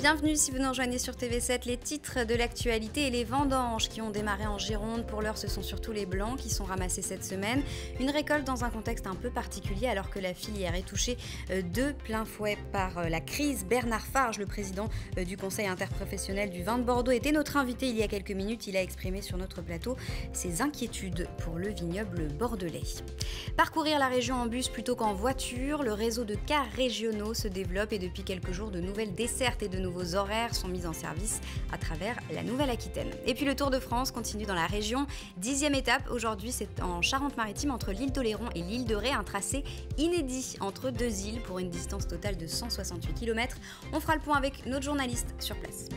Bienvenue si vous nous rejoignez sur TV7. Les titres de l'actualité et les vendanges qui ont démarré en Gironde. Pour l'heure, ce sont surtout les blancs qui sont ramassés cette semaine. Une récolte dans un contexte un peu particulier alors que la filière est touchée euh, de plein fouet par euh, la crise. Bernard Farge, le président euh, du conseil interprofessionnel du vin de Bordeaux, était notre invité il y a quelques minutes. Il a exprimé sur notre plateau ses inquiétudes pour le vignoble bordelais. Parcourir la région en bus plutôt qu'en voiture, le réseau de cars régionaux se développe et depuis quelques jours, de nouvelles dessertes et de nouveaux horaires sont mis en service à travers la Nouvelle-Aquitaine. Et puis le Tour de France continue dans la région. Dixième étape, aujourd'hui c'est en Charente-Maritime entre l'île d'Oléron et l'île de Ré, un tracé inédit entre deux îles pour une distance totale de 168 km. On fera le point avec notre journaliste sur place.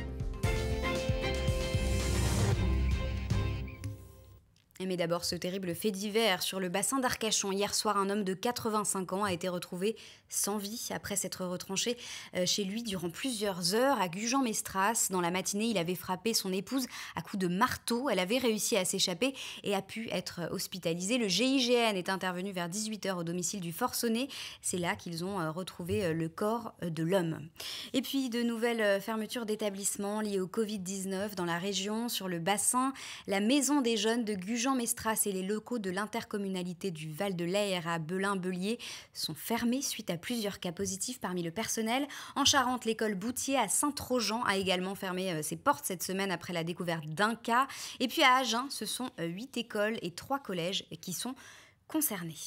Mais d'abord, ce terrible fait divers. Sur le bassin d'Arcachon, hier soir, un homme de 85 ans a été retrouvé sans vie après s'être retranché euh, chez lui durant plusieurs heures à Gujan-Mestras. Dans la matinée, il avait frappé son épouse à coups de marteau. Elle avait réussi à s'échapper et a pu être hospitalisée. Le GIGN est intervenu vers 18h au domicile du forcené. C'est là qu'ils ont euh, retrouvé euh, le corps de l'homme. Et puis, de nouvelles fermetures d'établissements liées au Covid-19 dans la région, sur le bassin. La maison des jeunes de Gujan Mestras et les locaux de l'intercommunalité du Val de laire à Belin-Belier sont fermés suite à plusieurs cas positifs parmi le personnel. En Charente, l'école Boutier à Saint-Trojan a également fermé euh, ses portes cette semaine après la découverte d'un cas. Et puis à Agen, ce sont euh, huit écoles et trois collèges qui sont concernés.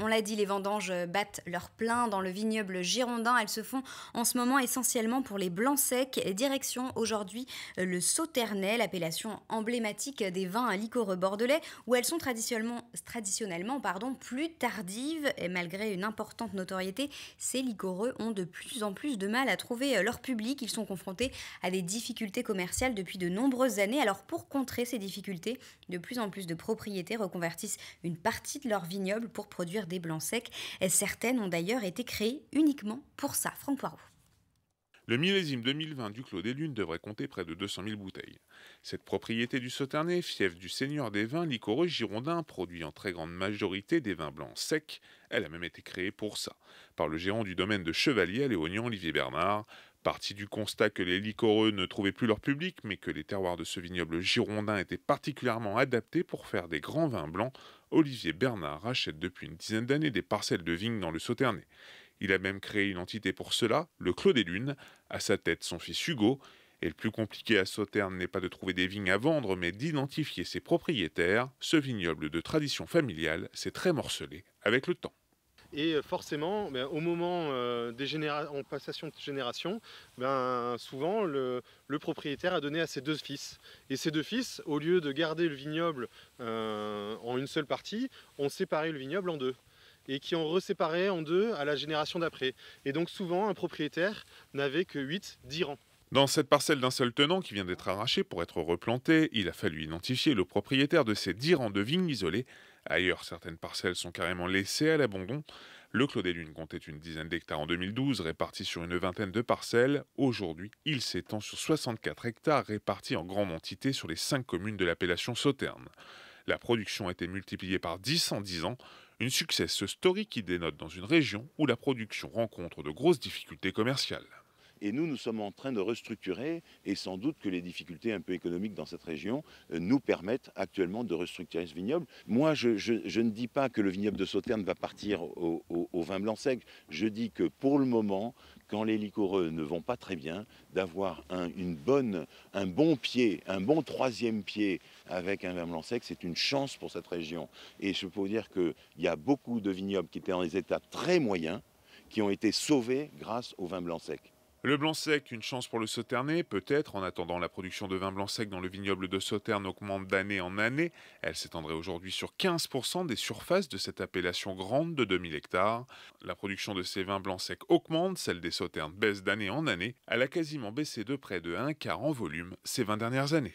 On l'a dit, les vendanges battent leur plein dans le vignoble girondin. Elles se font en ce moment essentiellement pour les blancs secs. Direction aujourd'hui euh, le Sauternay, l'appellation emblématique des vins à bordelais, où elles sont traditionnellement, pardon, plus tardives. Et malgré une importante notoriété, ces licoreux ont de plus en plus de mal à trouver euh, leur public. Ils sont confrontés à des difficultés commerciales depuis de nombreuses années. Alors pour contrer ces difficultés, de plus en plus de propriétés reconvertissent une partie de leur vignoble pour produire des blancs secs. Certaines ont d'ailleurs été créées uniquement pour ça. Franck Poirot. Le millésime 2020 du Clos des Lunes devrait compter près de 200 000 bouteilles. Cette propriété du Sauternay, fief du seigneur des vins licoreux girondins, produit en très grande majorité des vins blancs secs, elle a même été créée pour ça, par le gérant du domaine de Chevalier, Léonian Olivier Bernard, Parti du constat que les licoreux ne trouvaient plus leur public, mais que les terroirs de ce vignoble girondin étaient particulièrement adaptés pour faire des grands vins blancs, Olivier Bernard rachète depuis une dizaine d'années des parcelles de vignes dans le Sauternay. Il a même créé une entité pour cela, le Clos des Lunes, à sa tête son fils Hugo. Et le plus compliqué à Sauternes n'est pas de trouver des vignes à vendre, mais d'identifier ses propriétaires. Ce vignoble de tradition familiale s'est très morcelé avec le temps. Et euh, forcément, ben, au moment euh, des générations, en passation de génération, ben, souvent le, propriétaire a donné à ses deux fils. Et ces deux fils, au lieu de garder le vignoble euh, en une seule partie, ont séparé le vignoble en deux et qui ont reséparé en deux à la génération d'après. Et donc souvent, un propriétaire n'avait que 8-10 rangs. Dans cette parcelle d'un seul tenant qui vient d'être arrachée pour être replantée, il a fallu identifier le propriétaire de ces 10 rangs de vignes isolées. Ailleurs, certaines parcelles sont carrément laissées à l'abandon. Le Clos des Lunes comptait une dizaine d'hectares en 2012, répartis sur une vingtaine de parcelles. Aujourd'hui, il s'étend sur 64 hectares répartis en grande entité sur les cinq communes de l'appellation Sauterne. La production a été multipliée par 10 en 10 ans, une success story qui dénote dans une région où la production rencontre de grosses difficultés commerciales. Et nous, nous sommes en train de restructurer, et sans doute que les difficultés un peu économiques dans cette région euh, nous permettent actuellement de restructurer ce vignoble. Moi, je, ne dis pas que le vignoble de Sauternes va partir au, vin blanc sec. Je dis que pour le moment, quand les licoreux ne vont pas très bien, d'avoir une bonne, un bon pied, un bon troisième pied avec un vin blanc sec, c'est une chance pour cette région. Et je peux vous dire qu'il y a beaucoup de vignobles qui étaient dans des états très moyens, qui ont été sauvés grâce au vin blanc sec. Le blanc sec, une chance pour le Sauternay, peut-être, en attendant la production de vin blanc sec dans le vignoble de Sauternes augmente d'année en année. Elle s'étendrait aujourd'hui sur 15% des surfaces de cette appellation grande de 2000 hectares. La production de ces vins blancs secs augmente, celle des Sauternes baisse d'année en année. Elle a quasiment baissé de près de un quart en volume ces 20 dernières années.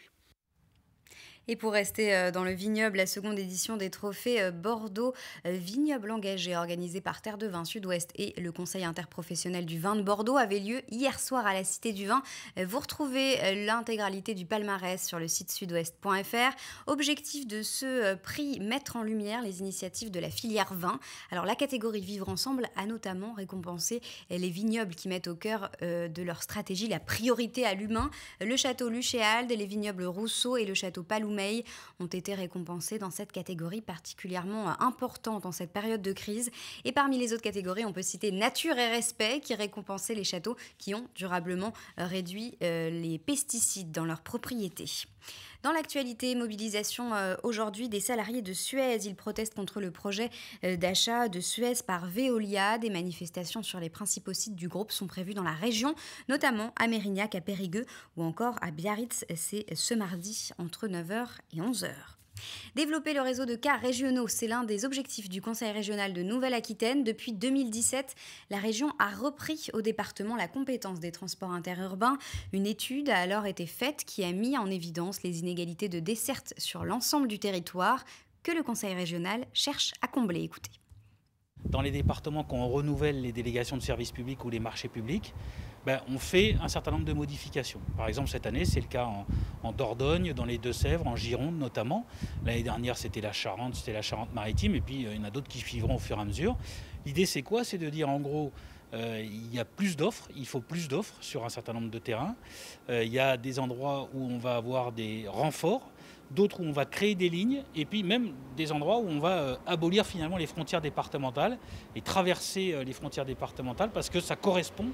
Et pour rester euh, dans le vignoble, la seconde édition des trophées euh, Bordeaux euh, Vignoble engagé organisé par Terre de Vin Sud-Ouest et le Conseil interprofessionnel du vin de Bordeaux avait lieu hier soir à la Cité du Vin. Vous retrouvez l'intégralité du palmarès sur le site sudouest.fr. Objectif de ce prix mettre en lumière les initiatives de la filière vin. Alors la catégorie Vivre ensemble a notamment récompensé les vignobles qui mettent au cœur de leur stratégie la priorité à l'humain, le château Luchéalde, les vignobles Rousseau et le château Paloumé ont été récompensés dans cette catégorie particulièrement importante en cette période de crise. Et parmi les autres catégories, on peut citer nature et respect qui récompensaient les châteaux qui ont durablement réduit euh, les pesticides dans leurs propriétés. Dans l'actualité, mobilisation euh, aujourd'hui des salariés de Suez. Ils protestent contre le projet euh, d'achat de Suez par Veolia. Des manifestations sur les principaux sites du groupe sont prévues dans la région, notamment à Mérignac, à Périgueux ou encore à Biarritz. C'est ce mardi entre 9h et 11h. Développer le réseau de cas régionaux, c'est l'un des objectifs du Conseil régional de Nouvelle-Aquitaine. Depuis 2017, la région a repris au département la compétence des transports interurbains. Une étude a alors été faite qui a mis en évidence les inégalités de desserte sur l'ensemble du territoire que le Conseil régional cherche à combler. Écoutez. Dans les départements, qu'on renouvelle les délégations de services publics ou les marchés publics, ben, on fait un certain nombre de modifications. Par exemple, cette année, c'est le cas en, Dordogne, dans les Deux-Sèvres, en Gironde notamment. L'année dernière, c'était la Charente, c'était la Charente-Maritime, et puis euh, il y en a d'autres qui suivront au fur et à mesure. L'idée, c'est quoi C'est de dire en gros, euh, il y a plus d'offres, il faut plus d'offres sur un certain nombre de terrains. Euh, il y a des endroits où on va avoir des renforts d'autres où on va créer des lignes, et puis même des endroits où on va euh, abolir finalement les frontières départementales et traverser euh, les frontières départementales parce que ça correspond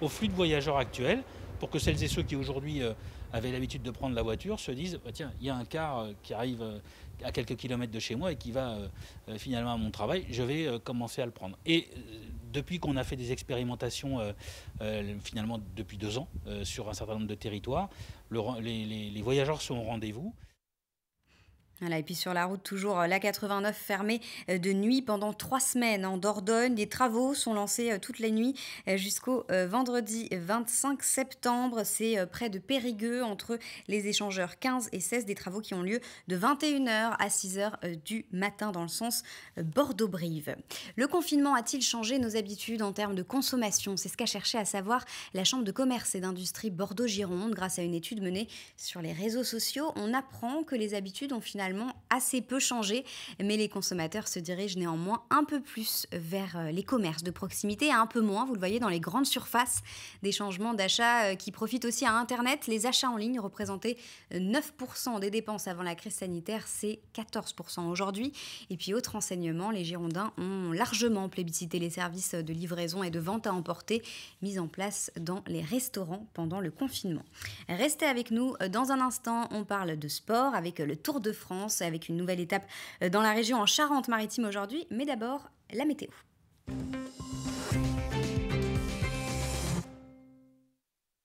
au flux de voyageurs actuel pour que celles et ceux qui aujourd'hui euh, avaient l'habitude de prendre la voiture se disent bah, tiens, il y a un car qui arrive à quelques kilomètres de chez moi et qui va finalement à mon travail, je vais commencer à le prendre. Et depuis qu'on a fait des expérimentations, finalement depuis deux ans, sur un certain nombre de territoires, les voyageurs sont au rendez-vous et puis sur la route, toujours euh, la 89 fermée euh, de nuit pendant trois semaines en hein. Dordogne. Des travaux sont lancés euh, toutes les nuits jusqu'au vendredi 25 septembre. C'est près de Périgueux, entre les échangeurs 15 et 16, des travaux qui ont lieu de 21h à 6h du matin dans le sens Bordeaux-Brive. Le confinement a-t-il changé nos habitudes en termes de consommation C'est ce qu'a cherché à savoir la Chambre de commerce et d'industrie Bordeaux-Gironde grâce à une étude menée sur les réseaux sociaux. On apprend que les habitudes ont finalement assez peu changé, mais les consommateurs se dirigent néanmoins un peu plus vers euh, les commerces de proximité, un peu moins, vous le voyez, dans les grandes surfaces, des changements d'achat euh, qui profitent aussi à Internet. Les achats en ligne représentaient 9% euh, des dépenses avant la crise sanitaire, c'est 14% aujourd'hui. Et puis autre enseignement, les Girondins ont largement plébiscité les services de livraison et de vente à emporter mis en place dans les restaurants pendant le confinement. Restez avec nous, dans un instant, on parle de sport avec le Tour de France avec une nouvelle étape euh, dans la région en Charente-Maritime aujourd'hui. Mais d'abord, la météo.